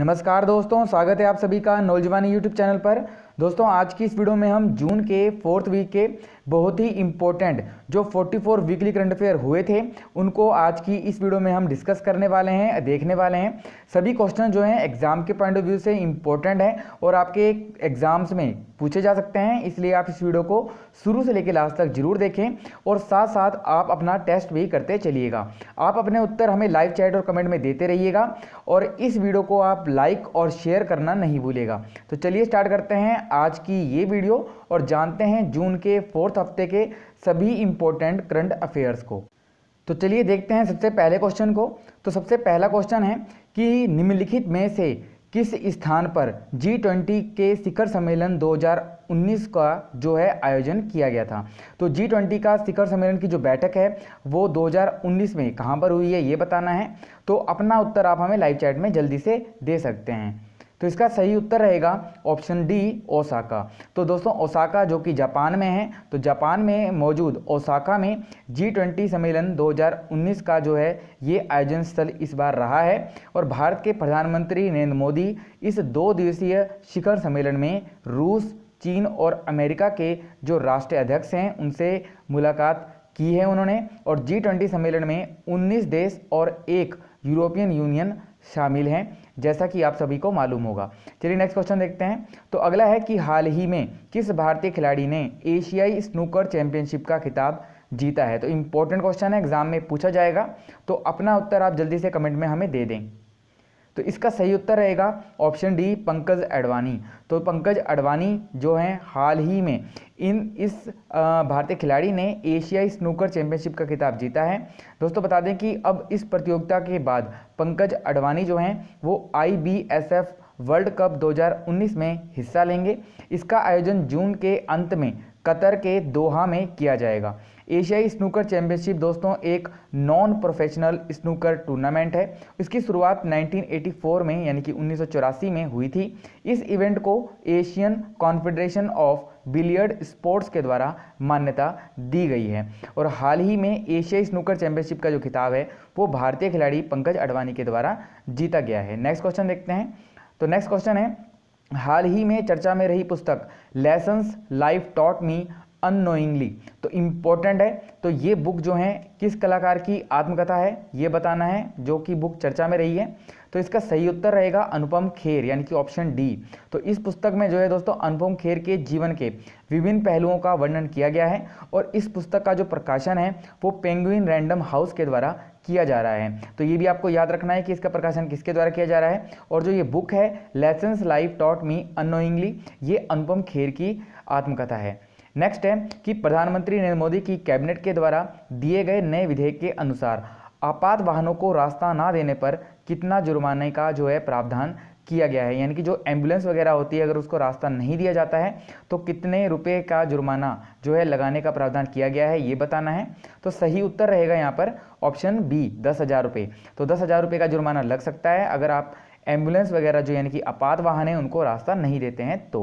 नमस्कार दोस्तों स्वागत है आप सभी का नौजवानी यूट्यूब चैनल पर दोस्तों आज की इस वीडियो में हम जून के फोर्थ वीक के बहुत ही इम्पोर्टेंट जो 44 वीकली करंट अफेयर हुए थे उनको आज की इस वीडियो में हम डिस्कस करने वाले हैं देखने वाले हैं सभी क्वेश्चन जो हैं एग्ज़ाम के पॉइंट ऑफ व्यू से इम्पोर्टेंट हैं और आपके एग्ज़ाम्स में पूछे जा सकते हैं इसलिए आप इस वीडियो को शुरू से लेकर लास्ट तक जरूर देखें और साथ साथ आप अपना टेस्ट भी करते चलिएगा आप अपने उत्तर हमें लाइव चैट और कमेंट में देते रहिएगा और इस वीडियो को आप लाइक और शेयर करना नहीं भूलेगा तो चलिए स्टार्ट करते हैं आज की ये वीडियो और जानते हैं जून के फोर्थ हफ्ते के सभी इम्पोर्टेंट करंट अफेयर्स को तो चलिए देखते हैं सबसे पहले क्वेश्चन को तो सबसे पहला क्वेश्चन है कि निम्नलिखित में से किस स्थान पर जी ट्वेंटी के शिखर सम्मेलन 2019 का जो है आयोजन किया गया था तो जी ट्वेंटी का शिखर सम्मेलन की जो बैठक है वो 2019 में कहां पर हुई है ये बताना है तो अपना उत्तर आप हमें लाइव चैट में जल्दी से दे सकते हैं तो इसका सही उत्तर रहेगा ऑप्शन डी ओसाका तो दोस्तों ओसाका जो कि जापान में है तो जापान में मौजूद ओसाका में जी ट्वेंटी सम्मेलन 2019 का जो है ये आयोजन स्थल इस बार रहा है और भारत के प्रधानमंत्री नरेंद्र मोदी इस दो दिवसीय शिखर सम्मेलन में रूस चीन और अमेरिका के जो राष्ट्रीय अध्यक्ष हैं उनसे मुलाकात की है उन्होंने और जी ट्वेंटी सम्मेलन में उन्नीस देश और एक यूरोपियन यूनियन शामिल हैं जैसा कि आप सभी को मालूम होगा चलिए नेक्स्ट क्वेश्चन देखते हैं तो अगला है कि हाल ही में किस भारतीय खिलाड़ी ने एशियाई स्नूकर चैंपियनशिप का खिताब जीता है तो इंपॉर्टेंट क्वेश्चन है एग्जाम में पूछा जाएगा तो अपना उत्तर आप जल्दी से कमेंट में हमें दे दें तो इसका सही उत्तर रहेगा ऑप्शन डी पंकज अडवाणी तो पंकज अडवाणी जो हैं हाल ही में इन इस भारतीय खिलाड़ी ने एशियाई स्नूकर चैंपियनशिप का खिताब जीता है दोस्तों बता दें कि अब इस प्रतियोगिता के बाद पंकज अडवाणी जो हैं वो आईबीएसएफ वर्ल्ड कप 2019 में हिस्सा लेंगे इसका आयोजन जून के अंत में कतर के दोहा में किया जाएगा एशियाई स्नूकर चैंपियनशिप दोस्तों एक नॉन प्रोफेशनल स्नूकर टूर्नामेंट है इसकी शुरुआत 1984 में यानी कि उन्नीस में हुई थी इस इवेंट को Asian Confederation of billiard sports के द्वारा मान्यता दी गई है और हाल ही में एशियाई स्नूकर चैंपियनशिप का जो खिताब है वो भारतीय खिलाड़ी पंकज अडवाणी के द्वारा जीता गया है नेक्स्ट क्वेश्चन देखते हैं तो नेक्स्ट क्वेश्चन है हाल ही में चर्चा में रही पुस्तक lessons life taught me annoyingly तो इम्पोर्टेंट है तो ये बुक जो है किस कलाकार की आत्मकथा है ये बताना है जो कि बुक चर्चा में रही है तो इसका सही उत्तर रहेगा अनुपम खेर यानी कि ऑप्शन डी तो इस पुस्तक में जो है दोस्तों अनुपम खेर के जीवन के विभिन्न पहलुओं का वर्णन किया गया है और इस पुस्तक का जो प्रकाशन है वो पेंगुइन रैंडम हाउस के द्वारा किया जा रहा है तो ये भी आपको याद रखना है कि इसका प्रकाशन किसके द्वारा किया जा रहा है और जो ये बुक है lessons life taught me annoyingly ये अनुपम खेर की आत्मकथा है नेक्स्ट है कि प्रधानमंत्री नरेंद्र मोदी की कैबिनेट के द्वारा दिए गए नए विधेयक के अनुसार आपात वाहनों को रास्ता ना देने पर कितना जुर्माने का जो है प्रावधान किया गया है यानी कि जो एम्बुलेंस वगैरह होती है अगर उसको रास्ता नहीं दिया जाता है तो कितने रुपए का जुर्माना जो है लगाने का प्रावधान किया गया है ये बताना है तो सही उत्तर रहेगा यहाँ पर ऑप्शन बी दस हज़ार रुपये तो दस हज़ार रुपये का जुर्माना लग सकता है अगर आप एम्बुलेंस वगैरह जो यानी कि आपात वाहन है उनको रास्ता नहीं देते हैं तो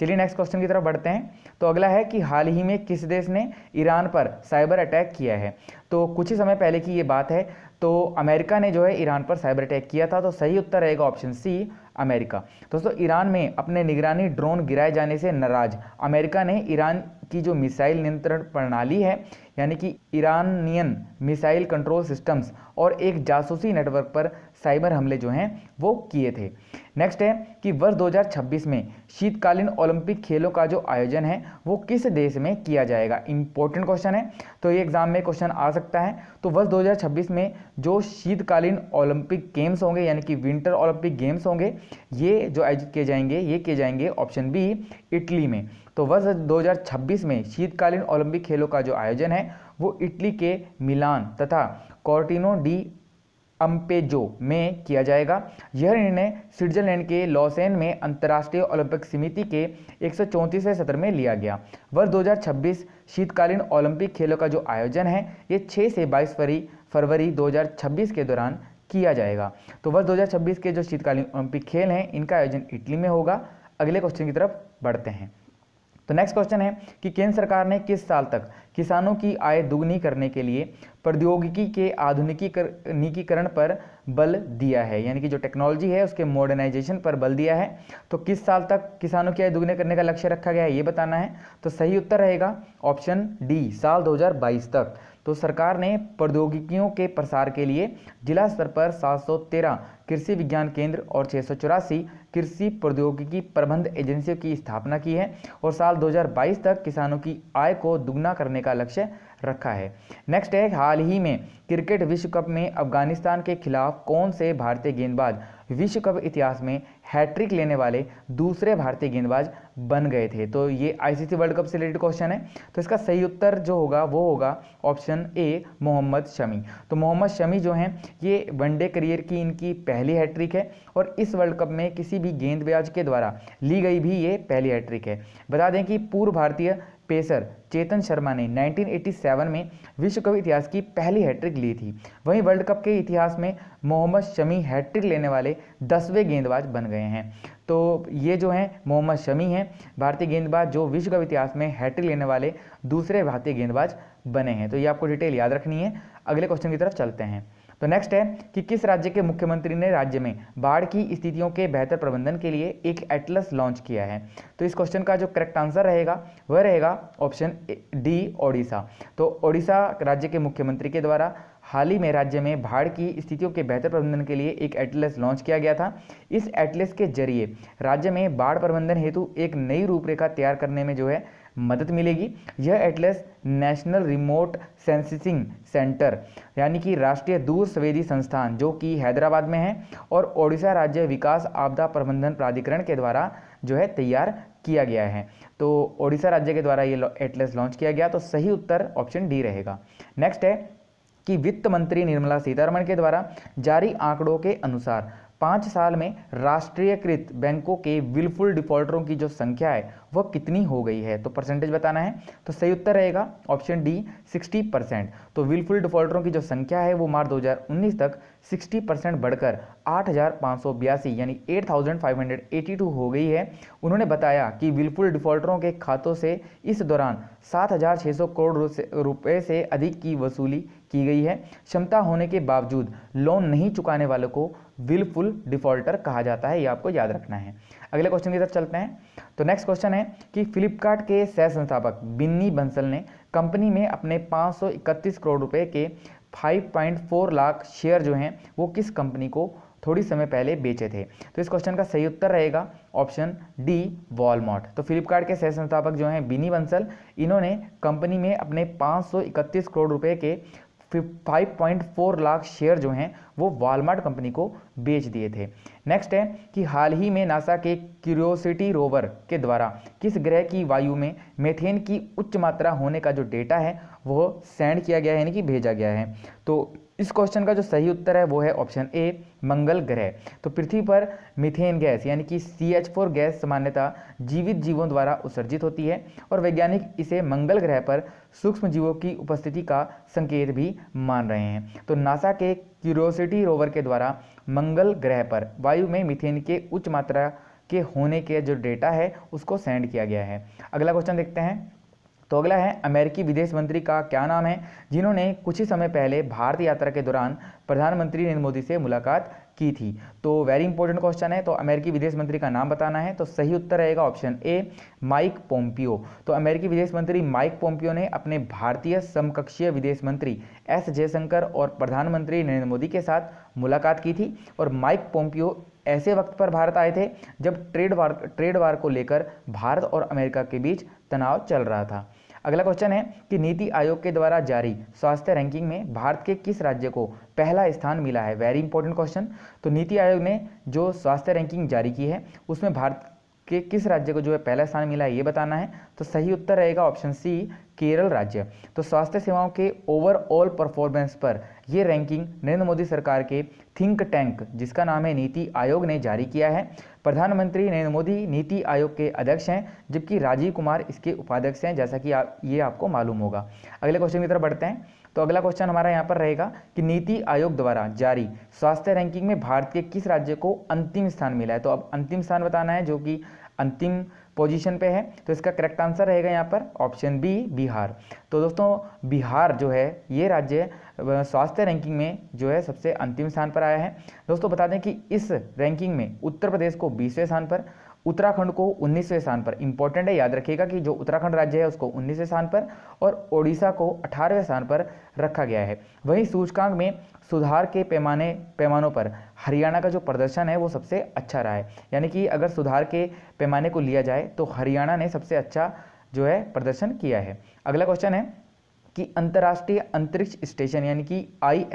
चलिए नेक्स्ट क्वेश्चन की तरफ बढ़ते हैं तो अगला है कि हाल ही में किस देश ने ईरान पर साइबर अटैक किया है तो कुछ ही समय पहले की ये बात है तो अमेरिका ने जो है ईरान पर साइबर अटैक किया था तो सही उत्तर रहेगा ऑप्शन सी अमेरिका दोस्तों ईरान में अपने निगरानी ड्रोन गिराए जाने से नाराज अमेरिका ने ईरान की जो मिसाइल नियंत्रण प्रणाली है यानी कि ईरानियन मिसाइल कंट्रोल सिस्टम्स और एक जासूसी नेटवर्क पर साइबर हमले जो हैं वो किए थे नेक्स्ट है कि वर्ष 2026 में शीतकालीन ओलंपिक खेलों का जो आयोजन है वो किस देश में किया जाएगा इंपॉर्टेंट क्वेश्चन है तो ये एग्ज़ाम में क्वेश्चन आ सकता है तो वर्ष 2026 में जो शीतकालीन ओलंपिक गेम्स होंगे यानी कि विंटर ओलंपिक गेम्स होंगे ये जो आयोजित किए जाएंगे ये किए जाएंगे ऑप्शन बी इटली में तो वर्ष 2026 में शीतकालीन ओलंपिक खेलों का जो आयोजन है वो इटली के मिलान तथा कॉर्टिनो डी अम्पेजो में किया जाएगा यह निर्णय स्विट्जरलैंड के लॉसेन में अंतर्राष्ट्रीय ओलंपिक समिति के एक सत्र में लिया गया वर्ष 2026 शीतकालीन ओलंपिक खेलों का जो आयोजन है ये 6 से 22 फरवरी फरवरी 2026 के दौरान किया जाएगा तो वर्ष 2026 के जो शीतकालीन ओलंपिक खेल हैं इनका आयोजन इटली में होगा अगले क्वेश्चन की तरफ बढ़ते हैं तो नेक्स्ट क्वेश्चन है कि केंद्र सरकार ने किस साल तक किसानों की आय दुगनी करने के लिए प्रौद्योगिकी के आधुनिकीकरण पर बल दिया है यानी कि जो टेक्नोलॉजी है उसके मॉडर्नाइजेशन पर बल दिया है तो किस साल तक किसानों की आय दुगनी करने का लक्ष्य रखा गया है ये बताना है तो सही उत्तर रहेगा ऑप्शन डी साल दो तक तो सरकार ने प्रौद्योगिकियों के प्रसार के लिए जिला स्तर पर 713 कृषि विज्ञान केंद्र और छः कृषि प्रौद्योगिकी प्रबंध एजेंसियों की स्थापना की है और साल 2022 तक किसानों की आय को दुगना करने का लक्ष्य रखा है नेक्स्ट है हाल ही में क्रिकेट विश्व कप में अफगानिस्तान के खिलाफ कौन से भारतीय गेंदबाज विश्व कप इतिहास में हैट्रिक लेने वाले दूसरे भारतीय गेंदबाज बन गए थे तो ये आईसीसी वर्ल्ड कप से रिलेटेड क्वेश्चन है तो इसका सही उत्तर जो होगा वो होगा ऑप्शन ए मोहम्मद शमी तो मोहम्मद शमी जो हैं ये वनडे करियर की इनकी पहली हैट्रिक है और इस वर्ल्ड कप में किसी भी गेंदबाज के द्वारा ली गई भी ये पहली हैट्रिक है बता दें कि पूर्व भारतीय पेसर चेतन शर्मा ने 1987 में विश्व कप इतिहास की पहली हैट्रिक ली थी वहीं वर्ल्ड कप के इतिहास में मोहम्मद शमी हैट्रिक लेने वाले दसवें गेंदबाज बन गए हैं तो ये जो हैं मोहम्मद शमी हैं भारतीय गेंदबाज जो विश्व कप इतिहास में हैट्रिक लेने वाले दूसरे भारतीय गेंदबाज बने हैं तो ये आपको डिटेल याद रखनी है अगले क्वेश्चन की तरफ चलते हैं तो नेक्स्ट है कि किस राज्य के मुख्यमंत्री ने राज्य में बाढ़ की स्थितियों के बेहतर प्रबंधन के लिए एक एटलस लॉन्च किया है तो इस क्वेश्चन का जो करेक्ट आंसर रहेगा वह रहेगा ऑप्शन डी ओडिशा तो ओडिशा राज्य के मुख्यमंत्री के द्वारा हाल ही में राज्य में बाढ़ की स्थितियों के बेहतर प्रबंधन के लिए एक एटलस लॉन्च किया गया था इस एटलस के जरिए राज्य में बाढ़ प्रबंधन हेतु एक नई रूपरेखा तैयार करने में जो है मदद मिलेगी यह atlas national remote sensing centre यानी कि राष्ट्रीय दूर संवेदी संस्थान जो कि हैदराबाद में है और ओडिशा राज्य विकास आपदा प्रबंधन प्राधिकरण के द्वारा जो है तैयार किया गया है तो ओडिशा राज्य के द्वारा ये एटलस लॉन्च किया गया तो सही उत्तर ऑप्शन डी रहेगा नेक्स्ट है कि वित्त मंत्री निर्मला सीतारमण के द्वारा जारी आंकड़ों के अनुसार पाँच साल में राष्ट्रीयकृत बैंकों के विलफुल डिफॉल्टरों की जो संख्या है वह कितनी हो गई है तो परसेंटेज बताना है तो सही उत्तर रहेगा ऑप्शन डी 60 परसेंट तो विलफुल डिफॉल्टरों की जो संख्या है वो मार्च 2019 तक 60 परसेंट बढ़कर आठ यानी 8,582 हो गई है उन्होंने बताया कि विलफुल डिफॉल्टरों के खातों से इस दौरान सात करोड़ रुपये से अधिक की वसूली की गई है क्षमता होने के बावजूद लोन नहीं चुकाने वालों को विलफुल डिफॉल्टर कहा जाता है ये आपको याद रखना है अगले क्वेश्चन की तरफ चलते हैं तो नेक्स्ट क्वेश्चन है कि फ्लिपकार्ट के सह संस्थापक बिन्नी बंसल ने कंपनी में अपने 531 करोड़ रुपए के 5.4 लाख शेयर जो हैं वो किस कंपनी को थोड़ी समय पहले बेचे थे तो इस क्वेश्चन का सही उत्तर रहेगा ऑप्शन डी वॉलमार्ट तो फ्लिपकार्ट के सह संस्थापक जो हैं बिनी बंसल इन्होंने कंपनी में अपने 531 करोड़ रुपए के 5.4 लाख शेयर जो हैं वो वालमार्ट कंपनी को बेच दिए थे नेक्स्ट है कि हाल ही में नासा के क्यूरियोसिटी रोवर के द्वारा किस ग्रह की वायु में मेथेन की उच्च मात्रा होने का जो डेटा है वह सेंड किया गया है यानी कि भेजा गया है तो इस क्वेश्चन का जो सही उत्तर है वो है ऑप्शन ए मंगल ग्रह तो पृथ्वी पर मिथेन गैस यानी कि सी एच फोर गैस सामान्यता जीवित जीवों द्वारा उत्सर्जित होती है और वैज्ञानिक इसे मंगल ग्रह पर सूक्ष्म जीवों की उपस्थिति का संकेत भी मान रहे हैं तो नासा के क्यूरोसिटी रोवर के द्वारा मंगल ग्रह पर वायु में मिथेन के उच्च मात्रा के होने के जो डेटा है उसको सेंड किया गया है अगला क्वेश्चन देखते हैं तो अगला है अमेरिकी विदेश मंत्री का क्या नाम है जिन्होंने कुछ ही समय पहले भारत यात्रा के दौरान प्रधानमंत्री नरेंद्र मोदी से मुलाकात की थी तो वेरी इंपॉर्टेंट क्वेश्चन है तो अमेरिकी विदेश मंत्री का नाम बताना है तो सही उत्तर रहेगा ऑप्शन ए माइक पोम्पियो तो अमेरिकी विदेश मंत्री माइक पोम्पियो ने अपने भारतीय समकक्षीय विदेश मंत्री एस जयशंकर और प्रधानमंत्री नरेंद्र मोदी के साथ मुलाकात की थी और माइक पोम्पियो ऐसे वक्त पर भारत आए थे जब ट्रेड वार ट्रेड वार को लेकर भारत और अमेरिका के बीच तनाव चल रहा था अगला क्वेश्चन है कि नीति आयोग के द्वारा जारी स्वास्थ्य रैंकिंग में भारत के किस राज्य को पहला स्थान मिला है वेरी इंपॉर्टेंट क्वेश्चन तो नीति आयोग ने जो स्वास्थ्य रैंकिंग जारी की है उसमें भारत के किस राज्य को जो है पहला स्थान मिला है ये बताना है तो सही उत्तर रहेगा ऑप्शन सी केरल राज्य तो स्वास्थ्य सेवाओं के ओवरऑल परफॉर्मेंस पर यह रैंकिंग नरेंद्र मोदी सरकार के थिंक टैंक जिसका नाम है नीति आयोग ने जारी किया है प्रधानमंत्री नरेंद्र मोदी नीति आयोग के अध्यक्ष हैं जबकि राजीव कुमार इसके उपाध्यक्ष हैं जैसा कि आप ये आपको मालूम होगा अगले क्वेश्चन की तरफ बढ़ते हैं तो अगला क्वेश्चन हमारा यहाँ पर रहेगा कि नीति आयोग द्वारा जारी स्वास्थ्य रैंकिंग में भारत के किस राज्य को अंतिम स्थान मिला है तो अब अंतिम स्थान बताना है जो कि अंतिम पोजीशन पे है तो इसका करेक्ट आंसर रहेगा यहाँ पर ऑप्शन बी बिहार तो दोस्तों बिहार जो है ये राज्य स्वास्थ्य रैंकिंग में जो है सबसे अंतिम स्थान पर आया है दोस्तों बता दें कि इस रैंकिंग में उत्तर प्रदेश को बीसवें स्थान पर उत्तराखंड को उन्नीसवें स्थान पर इंपॉर्टेंट है याद रखिएगा कि जो उत्तराखंड राज्य है उसको उन्नीसवें स्थान पर और ओडिशा को अठारहवें स्थान पर रखा गया है वहीं सूचकांक में सुधार के पैमाने पैमानों पर हरियाणा का जो प्रदर्शन है वो सबसे अच्छा रहा है यानी कि अगर सुधार के पैमाने को लिया जाए तो हरियाणा ने सबसे अच्छा जो है प्रदर्शन किया है अगला क्वेश्चन है कि अंतर्राष्ट्रीय अंतरिक्ष स्टेशन यानी कि आई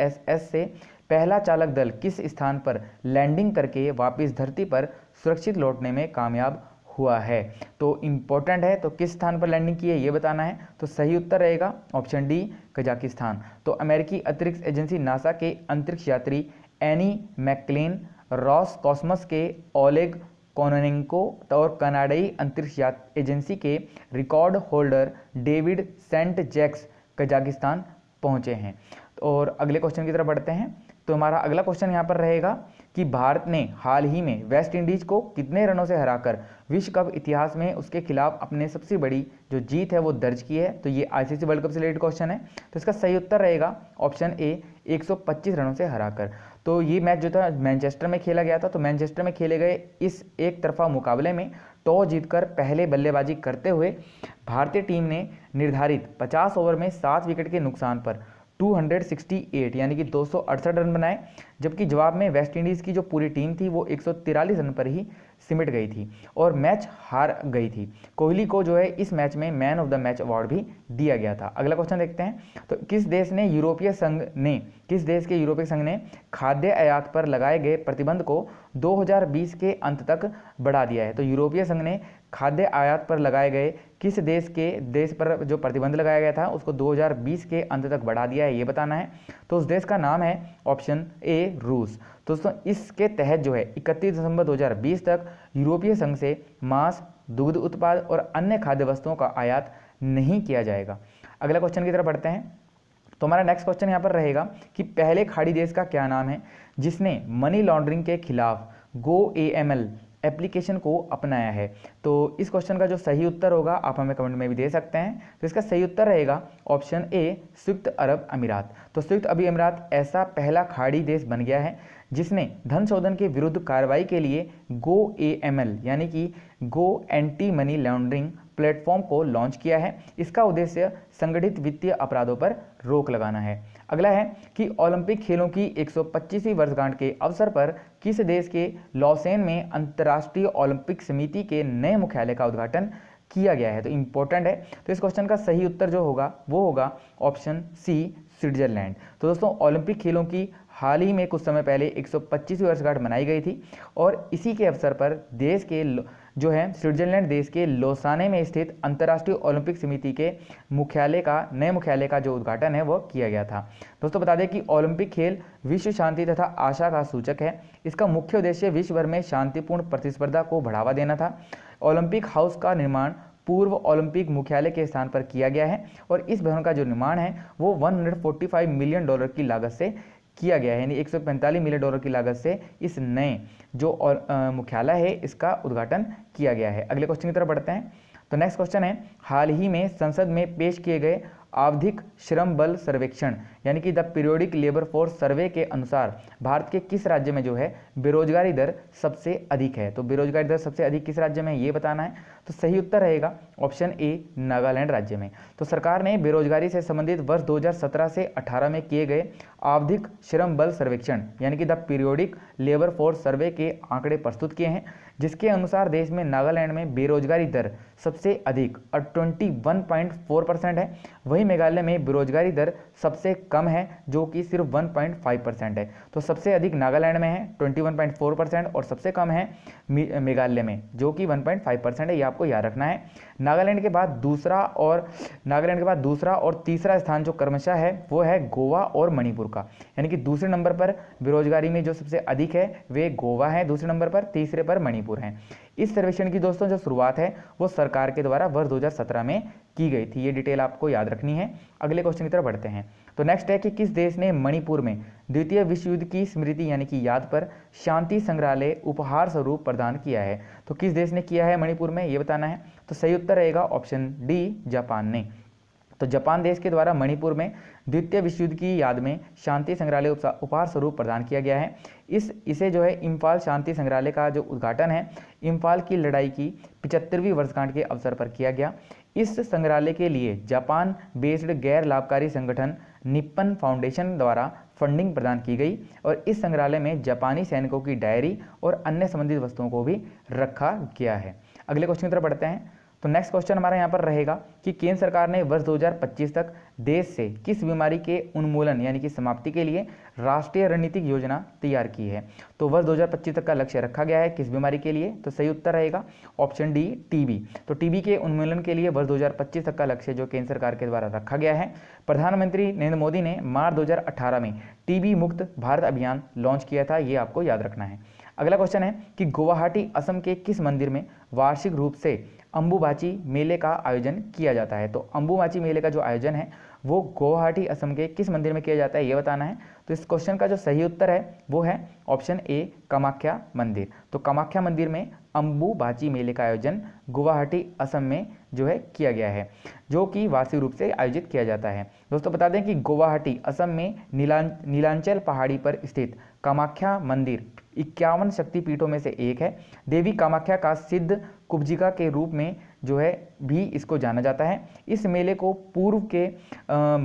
से पहला चालक दल किस स्थान पर लैंडिंग करके वापस धरती पर सुरक्षित लौटने में कामयाब हुआ है तो इम्पोर्टेंट है तो किस स्थान पर लैंडिंग की है ये बताना है तो सही उत्तर रहेगा ऑप्शन डी कजाकिस्तान तो अमेरिकी अंतरिक्ष एजेंसी नासा के अंतरिक्ष यात्री एनी मैकलेन रॉस कॉस्मस के ओलेग कॉननेंको और कनाडाई अंतरिक्ष एजेंसी के record holder David Saint Jacques Kazakhstan पहुंचे हैं और अगले क्वेश्चन की तरफ बढ़ते हैं तो हमारा अगला क्वेश्चन यहाँ पर रहेगा कि भारत ने हाल ही में वेस्ट इंडीज को कितने रनों से हराकर विश्व कप इतिहास में उसके खिलाफ अपने सबसे बड़ी जो जीत है वो दर्ज की है तो ये आईसीसी वर्ल्ड कप से रिलेटेड क्वेश्चन है तो इसका सही उत्तर रहेगा ऑप्शन ए 125 रनों से हराकर तो ये मैच जो था मैनचेस्टर में खेला गया था तो मैनचेस्टर में खेले गए इस एक तरफा मुकाबले में टॉस तो जीतकर पहले बल्लेबाजी करते हुए भारतीय टीम ने निर्धारित पचास ओवर में सात विकेट के नुकसान पर 268 यानी कि दो रन बनाए जबकि जवाब में वेस्ट इंडीज़ की जो पूरी टीम थी वो एक रन पर ही सिमट गई थी और मैच हार गई थी कोहली को जो है इस मैच में man of the match award भी दिया गया था अगला क्वेश्चन देखते हैं तो किस देश ने यूरोपीय संघ ने किस देश के यूरोपीय संघ ने खाद्य आयात पर लगाए गए प्रतिबंध को 2020 के अंत तक बढ़ा दिया है तो यूरोपीय संघ ने खाद्य आयात पर लगाए गए किस देश के देश पर जो प्रतिबंध लगाया गया था उसको 2020 के अंत तक बढ़ा दिया है ये बताना है तो उस देश का नाम है ऑप्शन ए रूस दोस्तों इसके तहत जो है 31 दिसंबर 2020 तक यूरोपीय संघ से मांस दुग्ध उत्पाद और अन्य खाद्य वस्तुओं का आयात नहीं किया जाएगा अगला क्वेश्चन की तरफ बढ़ते हैं तो हमारा नेक्स्ट क्वेश्चन यहाँ पर रहेगा कि पहले खाड़ी देश का क्या नाम है जिसने मनी लॉन्ड्रिंग के खिलाफ go A M L application को अपनाया है तो इस क्वेश्चन का जो सही उत्तर होगा आप हमें कमेंट में भी दे सकते हैं तो इसका सही उत्तर रहेगा ऑप्शन ए संयुक्त अरब अमीरात तो संयुक्त अरब अमीरात ऐसा पहला खाड़ी देश बन गया है जिसने धन शोधन के विरुद्ध कार्रवाई के लिए गो ए एम एल यानी कि go anti money laundering platform को लॉन्च किया है इसका उद्देश्य संगठित वित्तीय अपराधों पर रोक लगाना है अगला है कि ओलंपिक खेलों की 125वीं वर्षगांठ के अवसर पर किस देश के लॉसेन में अंतर्राष्ट्रीय ओलंपिक समिति के नए मुख्यालय का उद्घाटन किया गया है तो इम्पोर्टेंट है तो इस क्वेश्चन का सही उत्तर जो होगा वो होगा ऑप्शन सी स्विट्जरलैंड तो दोस्तों ओलंपिक खेलों की हाल ही में कुछ समय पहले 125वीं वर्षगांठ मनाई गई थी और इसी के अवसर पर देश के जो है स्विट्जरलैंड देश के लोसाने में स्थित अंतर्राष्ट्रीय ओलंपिक समिति के मुख्यालय का नए मुख्यालय का जो उद्घाटन है वो किया गया था दोस्तों बता दें कि ओलंपिक खेल विश्व शांति तथा आशा का सूचक है इसका मुख्य उद्देश्य विश्व भर में शांतिपूर्ण प्रतिस्पर्धा को बढ़ावा देना था ओलंपिक हाउस का निर्माण पूर्व ओलंपिक मुख्यालय के स्थान पर किया गया है और इस भवन का जो निर्माण है वो 145 मिलियन डॉलर की लागत से किया गया है यानी एक मिलियन डॉलर की लागत से इस नए जो और मुख्यालय है इसका उद्घाटन किया गया है अगले क्वेश्चन की तरफ बढ़ते हैं तो नेक्स्ट क्वेश्चन है हाल ही में संसद में पेश किए गए आवधिक श्रम बल सर्वेक्षण यानी कि the periodic labour force survey के अनुसार भारत के किस राज्य में जो है बेरोजगारी दर सबसे अधिक है तो बेरोजगारी दर सबसे अधिक किस राज्य में ये बताना है तो सही उत्तर रहेगा ऑप्शन ए नागालैंड राज्य में तो सरकार ने बेरोजगारी से संबंधित वर्ष 2017 से 18 में किए गए आवधिक श्रम बल सर्वेक्षण यानी कि the periodic labour force survey के आंकड़े प्रस्तुत किए हैं जिसके अनुसार देश में नागालैंड में बेरोजगारी दर सबसे अधिक और twenty one point four percent है वही मेघालय में बेरोजगारी दर सबसे कम है जो कि सिर्फ वन पॉइंट फाइव परसेंट है तो सबसे अधिक नागालैंड में है twenty one point four percent और सबसे कम है मेघालय में जो कि वन पॉइंट फाइव परसेंट है ये आपको याद रखना है नागालैंड के बाद दूसरा और नागालैंड के बाद दूसरा और तीसरा स्थान जो कर्मशाह है वो है गोवा और मणिपुर का यानी कि दूसरे नंबर पर बेरोजगारी में जो सबसे अधिक है वे गोवा है दूसरे नंबर पर तीसरे पर मणिपुर हैं इस सर्वेक्षण की दोस्तों जो शुरुआत है वो सर सरकार के द्वारा वर्ष दो में की गई थी ये डिटेल आपको याद रखनी है अगले क्वेश्चन की तरफ बढ़ते हैं तो नेक्स्ट है कि किस देश ने मणिपुर में द्वितीय विश्व युद्ध की स्मृति यानी कि याद पर शांति संग्रहालय उपहार स्वरूप प्रदान किया है तो किस देश ने किया है मणिपुर में ये बताना है तो सही उत्तर रहेगा ऑप्शन डी जापान ने तो जापान देश के द्वारा मणिपुर में द्वितीय विश्व युद्ध की याद में शांति संग्रहालय उपहार स्वरूप प्रदान किया गया है इस इसे जो है इम्फाल शांति संग्रहालय का जो उद्घाटन है इम्फाल की लड़ाई की पिचहत्तरवीं वर्षगांठ के अवसर पर किया गया इस संग्रहालय के लिए जापान बेस्ड गैर लाभकारी संगठन निप्पन फाउंडेशन द्वारा फंडिंग प्रदान की गई और इस संग्रहालय में जापानी सैनिकों की डायरी और अन्य संबंधित वस्तुओं को भी रखा गया है अगले क्वेश्चन की तरफ बढ़ते हैं तो नेक्स्ट क्वेश्चन हमारा यहाँ पर रहेगा कि केंद्र सरकार ने वर्ष 2025 तक देश से किस बीमारी के उन्मूलन यानी कि समाप्ति के लिए राष्ट्रीय रणनीतिक योजना तैयार की है तो वर्ष 2025 तक का लक्ष्य रखा गया है किस बीमारी के लिए तो सही उत्तर रहेगा ऑप्शन डी टीबी तो टीबी के उन्मूलन के लिए वर्ष दो तक का लक्ष्य जो केंद्र सरकार के द्वारा रखा गया है प्रधानमंत्री नरेंद्र मोदी ने मार्च दो में टीबी मुक्त भारत अभियान लॉन्च किया था ये आपको याद रखना है अगला क्वेश्चन है कि गुवाहाटी असम के किस मंदिर में वार्षिक रूप से अम्बुबाची मेले का आयोजन किया जाता है तो अम्बुबाची मेले का जो आयोजन है वो गुवाहाटी असम के किस मंदिर में किया जाता है ये बताना है तो इस क्वेश्चन का जो सही उत्तर है वो है ऑप्शन ए कामाख्या मंदिर तो कामाख्या मंदिर में अंबुबाची मेले का आयोजन गुवाहाटी असम में जो है किया गया है जो कि वार्षिक रूप से आयोजित किया जाता है दोस्तों बता दें कि गुवाहाटी असम में नीलां नीलांचल पहाड़ी पर स्थित कामाख्या मंदिर इक्यावन शक्तिपीठों में से एक है देवी कामाख्या का सिद्ध कुब्जिका के रूप में जो है भी इसको जाना जाता है इस मेले को पूर्व के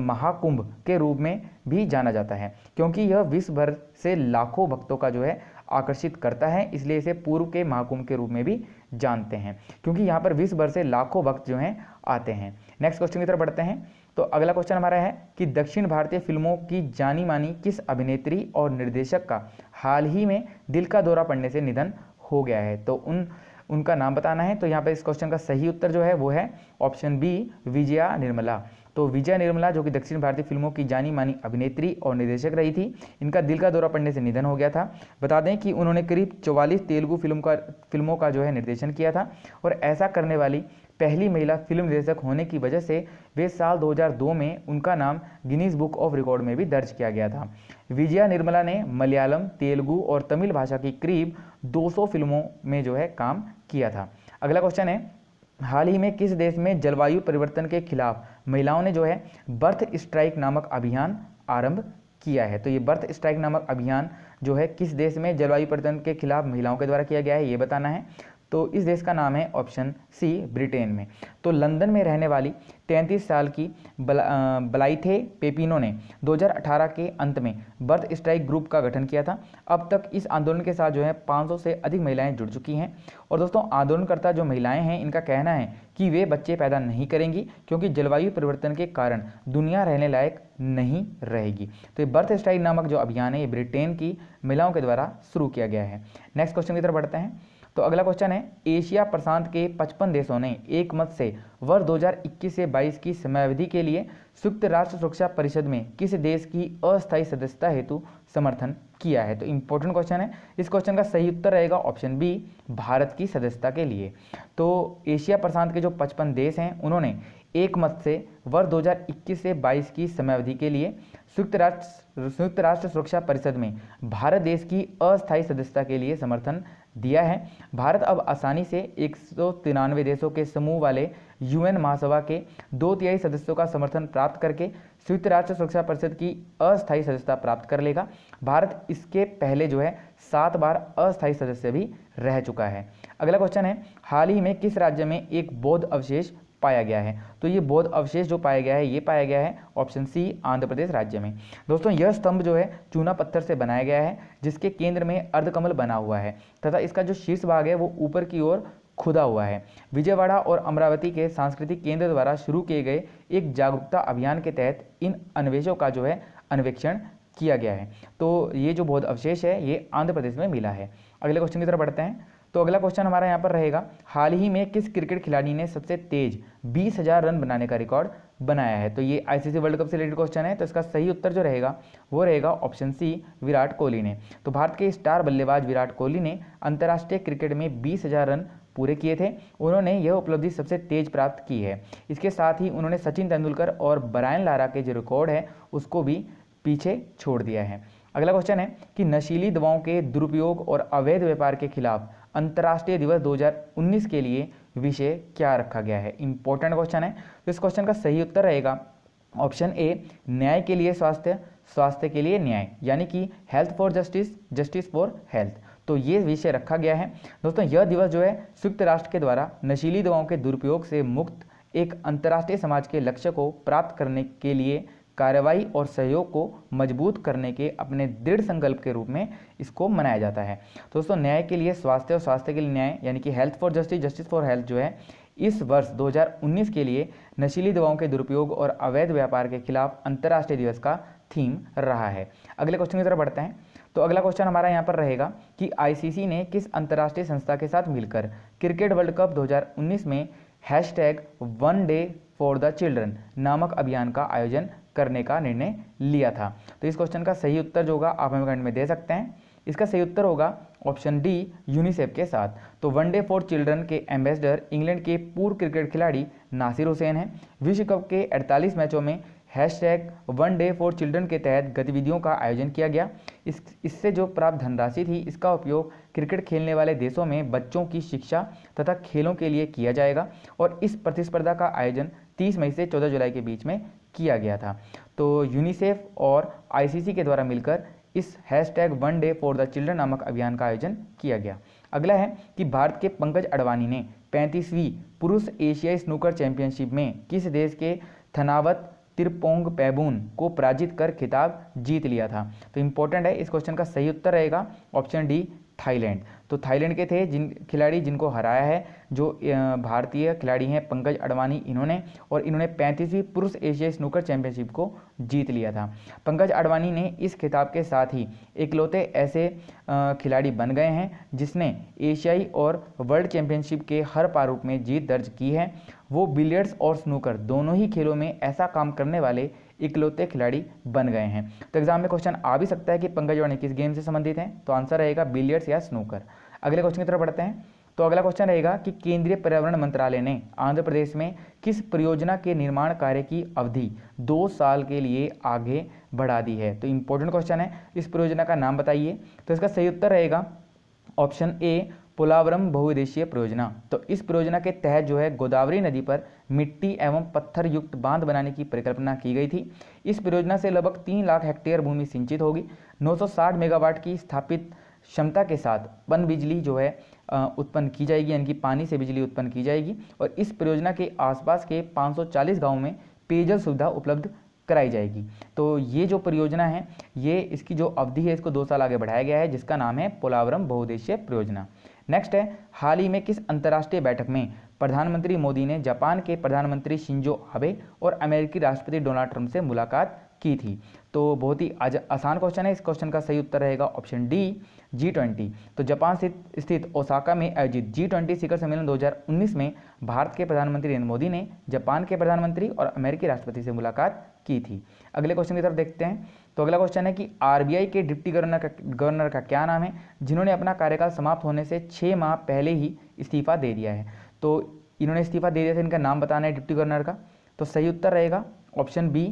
महाकुंभ के रूप में भी जाना जाता है क्योंकि यह विश्व भर से लाखों भक्तों का जो है आकर्षित करता है इसलिए इसे पूर्व के महाकुंभ के रूप में भी जानते हैं क्योंकि यहाँ पर विश्व भर से लाखों भक्त जो हैं आते हैं नेक्स्ट क्वेश्चन की तरफ बढ़ते हैं तो अगला क्वेश्चन हमारा है कि दक्षिण भारतीय फिल्मों की जानी मानी किस अभिनेत्री और निर्देशक का हाल ही में दिल का दौरा पड़ने से निधन हो गया है तो उन उनका नाम बताना है तो यहाँ पर इस क्वेश्चन का सही उत्तर जो है वो है ऑप्शन बी विजया निर्मला तो विजया निर्मला जो कि दक्षिण भारतीय फिल्मों की जानी मानी अभिनेत्री और निर्देशक रही थी इनका दिल का दौरा पड़ने से निधन हो गया था बता दें कि उन्होंने करीब चौवालीस तेलुगु फिल्म का फिल्मों का जो है निर्देशन किया था और ऐसा करने वाली पहली महिला फिल्म निर्देशक होने की वजह से वे साल 2002 में उनका नाम गिनीज बुक ऑफ रिकॉर्ड में भी दर्ज किया गया था विजया निर्मला ने मलयालम तेलुगू और तमिल भाषा की करीब 200 फिल्मों में जो है काम किया था अगला क्वेश्चन है हाल ही में किस देश में जलवायु परिवर्तन के खिलाफ महिलाओं ने जो है बर्थ स्ट्राइक नामक अभियान आरम्भ किया है तो ये बर्थ स्ट्राइक नामक अभियान जो है किस देश में जलवायु परिवर्तन के खिलाफ महिलाओं के द्वारा किया गया है ये बताना है तो इस देश का नाम है ऑप्शन सी ब्रिटेन में तो लंदन में रहने वाली 33 साल की बला, बलाइथे पेपिनो ने 2018 के अंत में बर्थ स्ट्राइक ग्रुप का गठन किया था अब तक इस आंदोलन के साथ जो है 500 से अधिक महिलाएं जुड़ चुकी हैं और दोस्तों आंदोलनकर्ता जो महिलाएं हैं इनका कहना है कि वे बच्चे पैदा नहीं करेंगी क्योंकि जलवायु परिवर्तन के कारण दुनिया रहने लायक नहीं रहेगी तो ये बर्थ स्ट्राइक नामक जो अभियान है ये ब्रिटेन की महिलाओं के द्वारा शुरू किया गया है नेक्स्ट क्वेश्चन की तरफ बढ़ते हैं तो अगला क्वेश्चन है एशिया प्रशांत के 55 देशों ने एक मत से वर्ष 2021 से 22 की समयावधि के लिए संयुक्त राष्ट्र सुरक्षा परिषद में किस देश की अस्थायी सदस्यता हेतु समर्थन किया है तो इम्पोर्टेंट क्वेश्चन है इस क्वेश्चन का सही उत्तर रहेगा ऑप्शन बी भारत की सदस्यता के लिए तो एशिया प्रशांत के जो पचपन देश हैं उन्होंने एक मत से वर्ष 2021 से 22 की समयावधि के लिए संयुक्त राष्ट्र संयुक्त राष्ट्र सुरक्षा परिषद में भारत देश की अस्थायी सदस्यता के लिए समर्थन दिया है भारत अब आसानी से एक देशों के समूह वाले यूएन महासभा के दो तिहाई सदस्यों का समर्थन प्राप्त करके संयुक्त राष्ट्र सुरक्षा परिषद की अस्थायी सदस्यता प्राप्त कर लेगा भारत इसके पहले जो है सात बार अस्थायी सदस्य भी रह चुका है अगला क्वेश्चन है हाल ही में किस राज्य में एक बौद्ध अवशेष पाया गया है तो ये बौद्ध अवशेष जो पाया गया है ये पाया गया है ऑप्शन सी आंध्र प्रदेश राज्य में दोस्तों यह स्तंभ जो है चूना पत्थर से बनाया गया है जिसके केंद्र में अर्धकमल बना हुआ है तथा इसका जो शीर्ष भाग है वो ऊपर की ओर खुदा हुआ है विजयवाड़ा और अमरावती के सांस्कृतिक केंद्र द्वारा शुरू किए गए एक जागरूकता अभियान के तहत इन अन्वेषों का जो है अन्वेक्षण किया गया है तो ये जो बौद्ध अवशेष है ये आंध्र प्रदेश में मिला है अगले क्वेश्चन की तरफ बढ़ते हैं तो अगला क्वेश्चन हमारा यहाँ पर रहेगा हाल ही में किस क्रिकेट खिलाड़ी ने सबसे तेज बीस हज़ार रन बनाने का रिकॉर्ड बनाया है तो ये आईसीसी वर्ल्ड कप से रिलेटेड क्वेश्चन है तो इसका सही उत्तर जो रहेगा वो रहेगा ऑप्शन सी विराट कोहली ने तो भारत के स्टार बल्लेबाज विराट कोहली ने अंतर्राष्ट्रीय क्रिकेट में बीस हज़ार रन पूरे किए थे उन्होंने यह उपलब्धि सबसे तेज प्राप्त की है इसके साथ ही उन्होंने सचिन तेंदुलकर और ब्रायन लारा के जो रिकॉर्ड है उसको भी पीछे छोड़ दिया है अगला क्वेश्चन है कि नशीली दवाओं के दुरुपयोग और अवैध व्यापार के खिलाफ अंतर्राष्ट्रीय दिवस 2019 के लिए विषय क्या रखा गया है इंपॉर्टेंट क्वेश्चन है तो इस क्वेश्चन का सही उत्तर रहेगा ऑप्शन ए न्याय के लिए स्वास्थ्य स्वास्थ्य के लिए न्याय यानी कि health for justice justice for health तो ये विषय रखा गया है दोस्तों यह दिवस जो है संयुक्त राष्ट्र के द्वारा नशीली दवाओं के दुरुपयोग से मुक्त एक अंतर्राष्ट्रीय समाज के लक्ष्य को प्राप्त करने के लिए कार्रवाई और सहयोग को मजबूत करने के अपने दृढ़ संकल्प के रूप में इसको मनाया जाता है तो दोस्तों न्याय के लिए स्वास्थ्य और स्वास्थ्य के लिए न्याय यानी कि health for justice justice for health जो है इस वर्ष 2019 के लिए नशीली दवाओं के दुरुपयोग और अवैध व्यापार के खिलाफ अंतर्राष्ट्रीय दिवस का थीम रहा है अगले क्वेश्चन की तरफ बढ़ते हैं तो अगला क्वेश्चन हमारा यहाँ पर रहेगा कि आईसीसी ने किस अंतर्राष्ट्रीय संस्था के साथ मिलकर क्रिकेट वर्ल्ड कप 2019 में hashtag one day for the children नामक अभियान का आयोजन करने का निर्णय लिया था तो इस क्वेश्चन का सही उत्तर जो होगा आप हमें कमेंट में दे सकते हैं इसका सही उत्तर होगा ऑप्शन डी यूनिसेफ के साथ तो वनडे फॉर चिल्ड्रन के एम्बेसडर इंग्लैंड के पूर्व क्रिकेट खिलाड़ी नासिर हुसैन हैं विश्व कप के 48 मैचों में hashtag one day for children के तहत गतिविधियों का आयोजन किया गया इस इससे जो प्राप्त धनराशि थी इसका उपयोग क्रिकेट खेलने वाले देशों में बच्चों की शिक्षा तथा खेलों के लिए किया जाएगा और इस प्रतिस्पर्धा का आयोजन 30 मई से 14 जुलाई के बीच में किया गया था तो यूनिसेफ और आईसीसी के द्वारा मिलकर इस hashtag one day for the children नामक अभियान का आयोजन किया गया अगला है कि भारत के पंकज अडवाणी ने पैंतीसवीं पुरुष एशियाई स्नूकर चैंपियनशिप में किस देश के थनावत तिरपोंग पैबून को पराजित कर खिताब जीत लिया था तो इम्पोर्टेंट है इस क्वेश्चन का सही उत्तर रहेगा ऑप्शन डी थाईलैंड तो थाईलैंड के थे जिन खिलाड़ी जिनको हराया है जो भारतीय खिलाड़ी हैं पंकज अडवाणी इन्होंने और इन्होंने पैंतीसवीं पुरुष एशियाई स्नूकर चैंपियनशिप को जीत लिया था पंकज अडवाणी ने इस खिताब के साथ ही इकलौते ऐसे खिलाड़ी बन गए हैं जिसने एशियाई और वर्ल्ड चैंपियनशिप के हर प्रारूप में जीत दर्ज की है वो बिलियर्ड्स और स्नूकर दोनों ही खेलों में ऐसा काम करने वाले इकलौते खिलाड़ी बन गए हैं तो एग्जाम में क्वेश्चन आ भी सकता है कि पंकज वाणी किस गेम से संबंधित हैं तो आंसर रहेगा बिलियर्ड्स या स्नूकर अगले क्वेश्चन की तरफ बढ़ते हैं तो अगला क्वेश्चन रहेगा कि केंद्रीय पर्यावरण मंत्रालय ने आंध्र प्रदेश में किस परियोजना के निर्माण कार्य की अवधि दो साल के लिए आगे बढ़ा दी है तो इम्पोर्टेंट क्वेश्चन है इस परियोजना का नाम बताइए तो इसका सही उत्तर रहेगा ऑप्शन ए पुलावरम बहुउद्देशीय परियोजना तो इस परियोजना के तहत जो है गोदावरी नदी पर मिट्टी एवं पत्थर युक्त बांध बनाने की परिकल्पना की गई थी इस परियोजना से लगभग तीन लाख हेक्टेयर भूमि सिंचित होगी 960 मेगावाट की स्थापित क्षमता के साथ पन बिजली जो है उत्पन्न की जाएगी यानी कि पानी से बिजली उत्पन्न की जाएगी और इस परियोजना के आसपास के 540 गांव में पेयजल सुविधा उपलब्ध कराई जाएगी तो ये जो परियोजना है ये इसकी जो अवधि है इसको दो साल आगे बढ़ाया गया है जिसका नाम है पोलावरम बहुद्देशीय परियोजना नेक्स्ट है हाल ही में किस अंतर्राष्ट्रीय बैठक में प्रधानमंत्री मोदी ने जापान के प्रधानमंत्री शिंजो आबे और अमेरिकी राष्ट्रपति डोनाल्ड ट्रंप से मुलाकात की थी तो बहुत ही आसान क्वेश्चन है इस क्वेश्चन का सही उत्तर रहेगा ऑप्शन डी जी ट्वेंटी तो जापान स्थित स्थित ओसाका में आयोजित जी ट्वेंटी शिखर सम्मेलन 2019 में भारत के प्रधानमंत्री नरेंद्र मोदी ने जापान के प्रधानमंत्री और अमेरिकी राष्ट्रपति से मुलाकात की थी अगले क्वेश्चन की तरफ देखते हैं तो अगला क्वेश्चन है कि आर के डिप्टी गवर्नर का गवर्नर का क्या नाम है जिन्होंने अपना कार्यकाल समाप्त होने से छः माह पहले ही इस्तीफा दे दिया है तो इन्होंने इस्तीफा दे दिया था इनका नाम बताना है डिप्टी गवर्नर का तो सही उत्तर रहेगा ऑप्शन बी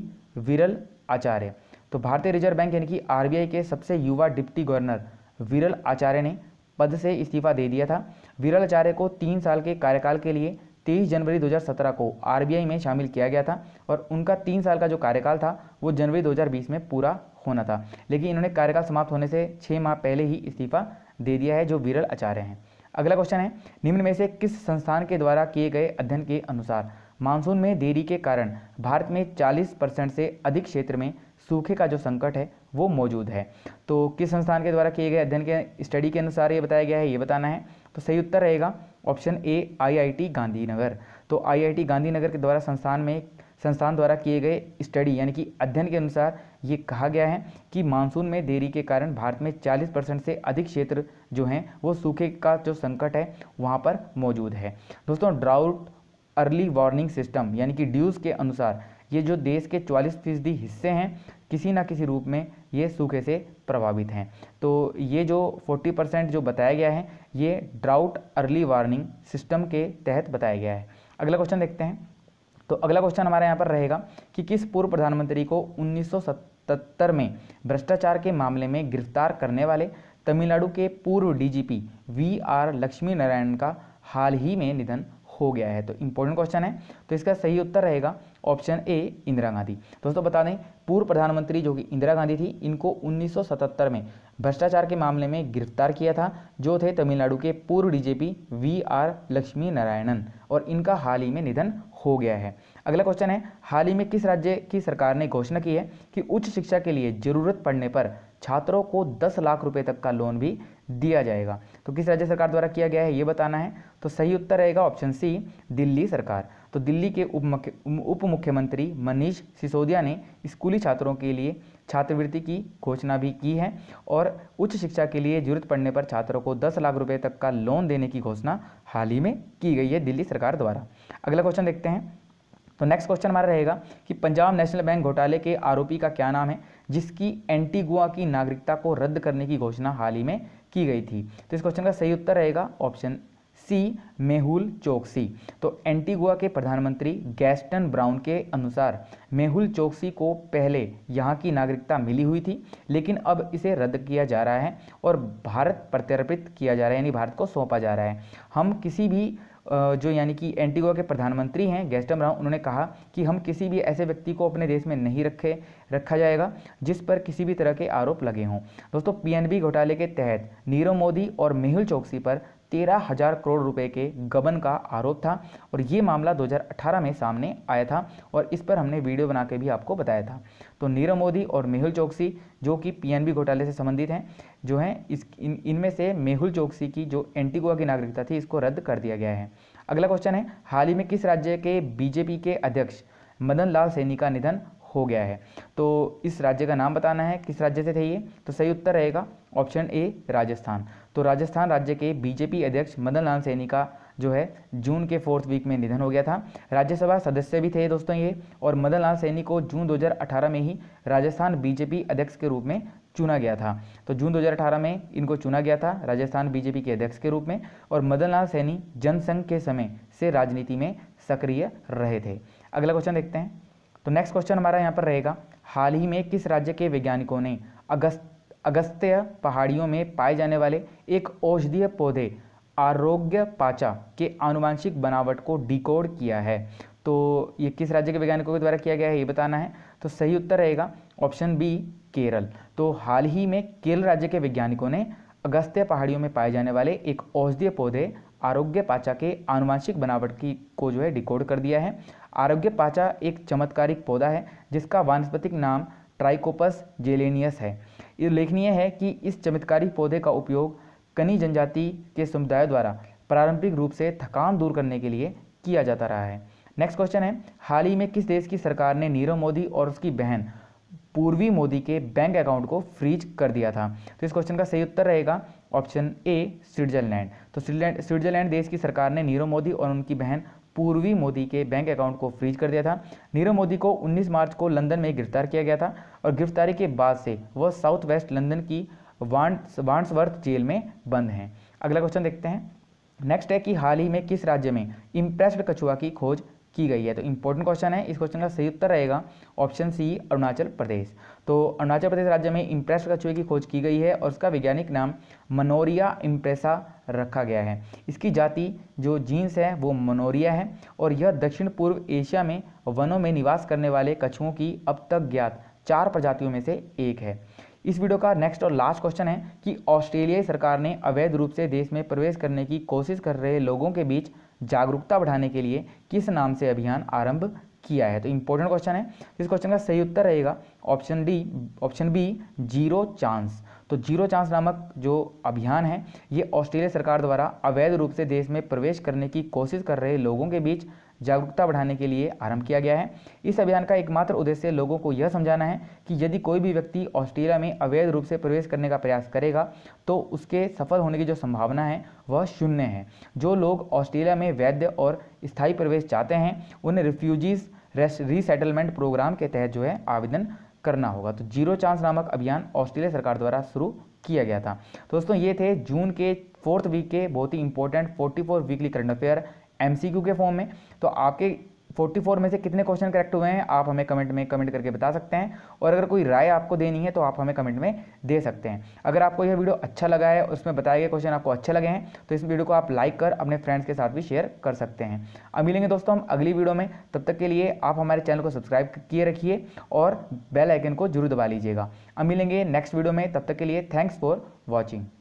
विरल आचार्य तो भारतीय रिजर्व बैंक यानी कि आरबीआई के सबसे युवा डिप्टी गवर्नर विरल आचार्य ने पद से इस्तीफा दे दिया था विरल आचार्य को तीन साल के कार्यकाल के लिए तेईस जनवरी 2017 को आरबीआई में शामिल किया गया था और उनका तीन साल का जो कार्यकाल था वो जनवरी 2020 में पूरा होना था लेकिन इन्होंने कार्यकाल समाप्त होने से छः माह पहले ही इस्तीफा दे दिया है जो विरल आचार्य हैं अगला क्वेश्चन है निम्न में से किस संस्थान के द्वारा किए गए अध्ययन के अनुसार मानसून में देरी के कारण भारत में 40 परसेंट से अधिक क्षेत्र में सूखे का जो संकट है वो मौजूद है तो किस संस्थान के द्वारा किए गए अध्ययन के स्टडी के अनुसार ये बताया गया है ये बताना है तो सही उत्तर रहेगा ऑप्शन ए आईआईटी गांधीनगर तो आईआईटी गांधीनगर के द्वारा संस्थान में संस्थान द्वारा किए गए स्टडी यानी कि अध्ययन के अनुसार ये कहा गया है कि मानसून में देरी के कारण भारत में 40 परसेंट से अधिक क्षेत्र जो हैं वो सूखे का जो संकट है वहाँ पर मौजूद है दोस्तों ड्राउट अर्ली वार्निंग सिस्टम यानी कि ड्यूज़ के अनुसार ये जो देश के चवालीस फीसदी हिस्से हैं किसी ना किसी रूप में ये सूखे से प्रभावित हैं तो ये जो 40 परसेंट जो बताया गया है ये ड्राउट अर्ली वार्निंग सिस्टम के तहत बताया गया है अगला क्वेश्चन देखते हैं तो अगला क्वेश्चन हमारे यहाँ पर रहेगा कि किस पूर्व प्रधानमंत्री को 1977 में भ्रष्टाचार के मामले में गिरफ्तार करने वाले तमिलनाडु के पूर्व DGP V R Lakshmi Narayan का हाल ही में निधन हो गया है तो इंपॉर्टेंट क्वेश्चन है तो इसका सही उत्तर रहेगा ऑप्शन ए इंदिरा गांधी दोस्तों बता दें पूर्व प्रधानमंत्री जो कि इंदिरा गांधी थी इनको 1977 में भ्रष्टाचार के मामले में गिरफ्तार किया था जो थे तमिलनाडु के पूर्व DGP V R Lakshmi Narayanan और इनका हाल ही में निधन हो गया है अगला क्वेश्चन है हाल ही में किस राज्य की सरकार ने घोषणा की है कि उच्च शिक्षा के लिए जरूरत पड़ने पर छात्रों को दस लाख रुपये तक का लोन भी दिया जाएगा तो किस राज्य सरकार द्वारा किया गया है ये बताना है तो सही उत्तर रहेगा ऑप्शन सी दिल्ली सरकार तो दिल्ली के उप उप मुख्यमंत्री मनीष सिसोदिया ने स्कूली छात्रों के लिए छात्रवृत्ति की घोषणा भी की है और उच्च शिक्षा के लिए जरूरत पड़ने पर छात्रों को दस लाख रुपए तक का लोन देने की घोषणा हाल ही में की गई है दिल्ली सरकार द्वारा अगला क्वेश्चन देखते हैं तो नेक्स्ट क्वेश्चन हमारा रहेगा कि पंजाब नेशनल बैंक घोटाले के आरोपी का क्या नाम है जिसकी एंटीगुआ की नागरिकता को रद्द करने की घोषणा हाल ही में की गई थी तो इस क्वेश्चन का सही उत्तर रहेगा ऑप्शन सी मेहुल चौकसी तो एंटीगुआ के प्रधानमंत्री गैस्टन ब्राउन के अनुसार मेहुल चौकसी को पहले यहाँ की नागरिकता मिली हुई थी लेकिन अब इसे रद्द किया जा रहा है और भारत प्रत्यर्पित किया जा रहा है यानी भारत को सौंपा जा रहा है हम किसी भी जो यानी कि एंटीगुआ के प्रधानमंत्री हैं गैस्टम राव उन्होंने कहा कि हम किसी भी ऐसे व्यक्ति को अपने देश में नहीं रखे रखा जाएगा जिस पर किसी भी तरह के आरोप लगे हों दोस्तों पीएनबी घोटाले के तहत नीरव मोदी और मेहुल चौकसी पर तेरह हजार करोड़ रुपए के गबन का आरोप था और ये मामला 2018 में सामने आया था और इस पर हमने वीडियो बना के भी आपको बताया था तो नीरव मोदी और मेहुल चौकसी जो कि पीएनबी घोटाले से संबंधित हैं जो हैं इस इन इनमें से मेहुल चौकसी की जो एंटीगुआ की नागरिकता थी इसको रद्द कर दिया गया है अगला क्वेश्चन है हाल ही में किस राज्य के बीजेपी के अध्यक्ष मदन लाल सैनी का निधन हो गया है तो इस राज्य का नाम बताना है किस राज्य से थे ये तो सही उत्तर रहेगा ऑप्शन ए राजस्थान तो राजस्थान राज्य के बीजेपी अध्यक्ष मदन लाल सैनी का जो है जून के फोर्थ वीक में निधन हो गया था राज्यसभा सदस्य भी थे दोस्तों ये और मदन लाल सैनी को जून 2018 में ही राजस्थान बीजेपी अध्यक्ष के रूप में चुना गया था तो जून 2018 में इनको चुना गया था राजस्थान बीजेपी के अध्यक्ष के रूप में और मदन लाल सैनी जनसंघ के समय से राजनीति में सक्रिय रहे थे अगला क्वेश्चन देखते हैं तो नेक्स्ट क्वेश्चन हमारा यहाँ पर रहेगा हाल ही में किस राज्य के वैज्ञानिकों ने अगस्त अगस्त्य पहाड़ियों में पाए जाने वाले एक औषधीय पौधे आरोग्य पाचा के आनुवांशिक बनावट को डिकोड किया है तो ये किस राज्य के वैज्ञानिकों के द्वारा किया गया है ये बताना है तो सही उत्तर रहेगा ऑप्शन बी केरल तो हाल ही में केरल राज्य के वैज्ञानिकों ने अगस्त्य पहाड़ियों में पाए जाने वाले एक औषधीय पौधे आरोग्य पाचा के आनुवांशिक बनावट की को जो है डिकोड कर दिया है आरोग्य पाचा एक चमत्कारिक पौधा है जिसका वानस्पतिक नाम ट्राइकोपस जेलेनियस है ये उल्लेखनीय है कि इस चमत्कारी पौधे का उपयोग कनी जनजाति के समुदाय द्वारा प्रारंभिक रूप से थकान दूर करने के लिए किया जाता रहा है नेक्स्ट क्वेश्चन है हाल ही में किस देश की सरकार ने नीरव मोदी और उसकी बहन पूर्वी मोदी के बैंक अकाउंट को फ्रीज कर दिया था तो इस क्वेश्चन का सही उत्तर रहेगा ऑप्शन ए स्विट्जरलैंड तो स्विट्जरलैंड देश की सरकार ने नीरव मोदी और उनकी बहन पूर्वी मोदी के बैंक अकाउंट को फ्रीज कर दिया था नीरव मोदी को 19 मार्च को लंदन में गिरफ्तार किया गया था और गिरफ्तारी के बाद से वह साउथ वेस्ट लंदन की वांड्सवर्थ जेल में बंद हैं अगला क्वेश्चन देखते हैं नेक्स्ट है कि हाल ही में किस राज्य में इम्प्रेस्ड कछुआ की खोज की गई है तो इंपॉर्टेंट क्वेश्चन है इस क्वेश्चन का सही उत्तर रहेगा ऑप्शन सी अरुणाचल प्रदेश तो अरुणाचल प्रदेश राज्य में इम्प्रेस कछुए की खोज की गई है और उसका वैज्ञानिक नाम मनोरिया इम्प्रेसा रखा गया है इसकी जाति जो जीन्स है वो मनोरिया है और यह दक्षिण पूर्व एशिया में वनों में निवास करने वाले कछुओं की अब तक ज्ञात चार प्रजातियों में से एक है इस वीडियो का नेक्स्ट और लास्ट क्वेश्चन है कि ऑस्ट्रेलियाई सरकार ने अवैध रूप से देश में प्रवेश करने की कोशिश कर रहे लोगों के बीच जागरूकता बढ़ाने के लिए किस नाम से अभियान आरंभ किया है तो इंपॉर्टेंट क्वेश्चन है इस क्वेश्चन का सही उत्तर रहेगा option D option B zero chance तो जीरो चांस नामक जो अभियान है ये ऑस्ट्रेलिया सरकार द्वारा अवैध रूप से देश में प्रवेश करने की कोशिश कर रहे लोगों के बीच जागरूकता बढ़ाने के लिए आरंभ किया गया है इस अभियान का एकमात्र उद्देश्य लोगों को यह समझाना है कि यदि कोई भी व्यक्ति ऑस्ट्रेलिया में अवैध रूप से प्रवेश करने का प्रयास करेगा तो उसके सफल होने की जो संभावना है वह शून्य है जो लोग ऑस्ट्रेलिया में वैध और स्थायी प्रवेश चाहते हैं उन्हें रिफ्यूजीज़ रिसेटलमेंट प्रोग्राम के तहत जो है आवेदन करना होगा तो जीरो चांस नामक अभियान ऑस्ट्रेलिया सरकार द्वारा शुरू किया गया था दोस्तों ये थे जून के फोर्थ वीक के बहुत ही important 44 weekly current affair M के फॉर्म में तो आपके 44 में से कितने क्वेश्चन करेक्ट हुए हैं आप हमें कमेंट में कमेंट करके बता सकते हैं और अगर कोई राय आपको देनी है तो आप हमें कमेंट में दे सकते हैं अगर आपको यह वीडियो अच्छा लगा है उसमें बताए गए क्वेश्चन आपको अच्छे लगे हैं तो इस वीडियो को आप लाइक कर अपने फ्रेंड्स के साथ भी शेयर कर सकते हैं अब मिलेंगे दोस्तों हम अगली वीडियो में तब तक के लिए आप हमारे चैनल को सब्सक्राइब किए रखिए और बेल आइकन को जरूर दबा लीजिएगा अब मिलेंगे नेक्स्ट वीडियो में तब तक के लिए थैंक्स फॉर वॉचिंग